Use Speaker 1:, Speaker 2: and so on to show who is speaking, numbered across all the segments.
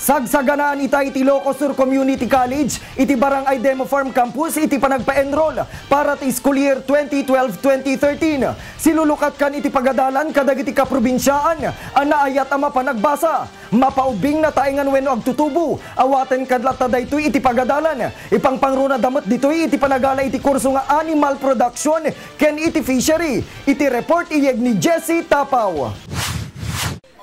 Speaker 1: Sagsaganaan itay iti Locosur Community College, iti Barangay Demo Farm Campus, iti panagpa-enroll para ti school year 2012-2013. Silulukat kan iti pagadalan kadag iti kaprobinsyaan, anaayat ama panagbasa. Mapaubing na taingan wenno agtutubo, awaten kadlat na daytoy iti pagadalan. Ipangpangruna damat ditoy iti panagala iti kurso nga animal production ken iti fishery. Iti report iyeg ni Jesse Tapaw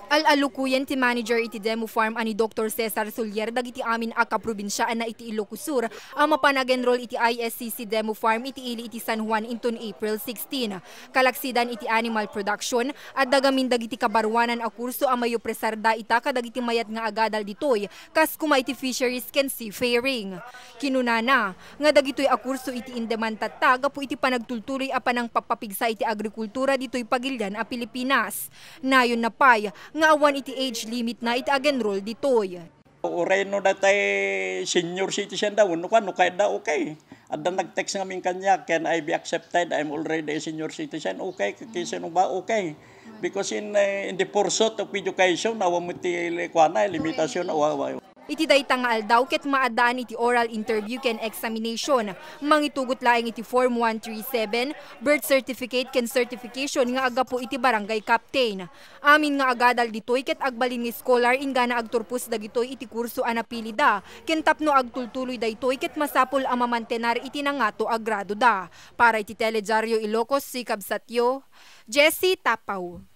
Speaker 2: al Alalukuyan ti manager iti demo farm ani Dr. Cesar Solier dagiti amin aka probinsya na iti Ilocosur ang mapanag-enroll iti ISCC demo farm iti ili iti San Juan inton April 16. Kalaksidan iti animal production at dagamin dagiti kabarwanan a kurso ang mayo presarda ita kadagiti mayat nga agadal ditoy kas kuma iti fisheries ken seafaring. Kinunana nga dagitoy a kurso iti indeman ta gapu iti panagtultuloy a panang papapigsa iti agrikultura ditoy pagilian a Pilipinas. Nayon na pay nga awan iti age limit na iti agenroll ditoy.
Speaker 3: Ureno na tay senior citizen daw, no ka, no da, okay. At na nag-text namin kanya, can I be accepted? I'm already a senior citizen. Okay, kasi no ba? Okay. Because in, uh, in the pursuit of education, awa mo ti eh, eh, limitasyon, awa, awa.
Speaker 2: Iti daytangal daw ket maadaan iti oral interview ken examination. Mangitugot laing iti Form 137, birth certificate ken certification nga aga po iti barangay captain. Amin nga agadal ditoy ket agbalin nga scholar inga na agturpos dagitoy iti kurso anapili da. Ken tapno agtultuloy daytoy ket masapol ang mamantenar iti nangato agrado da. Para iti Telejaryo Ilocos, Sikab Satyo, Jessie Tapaw.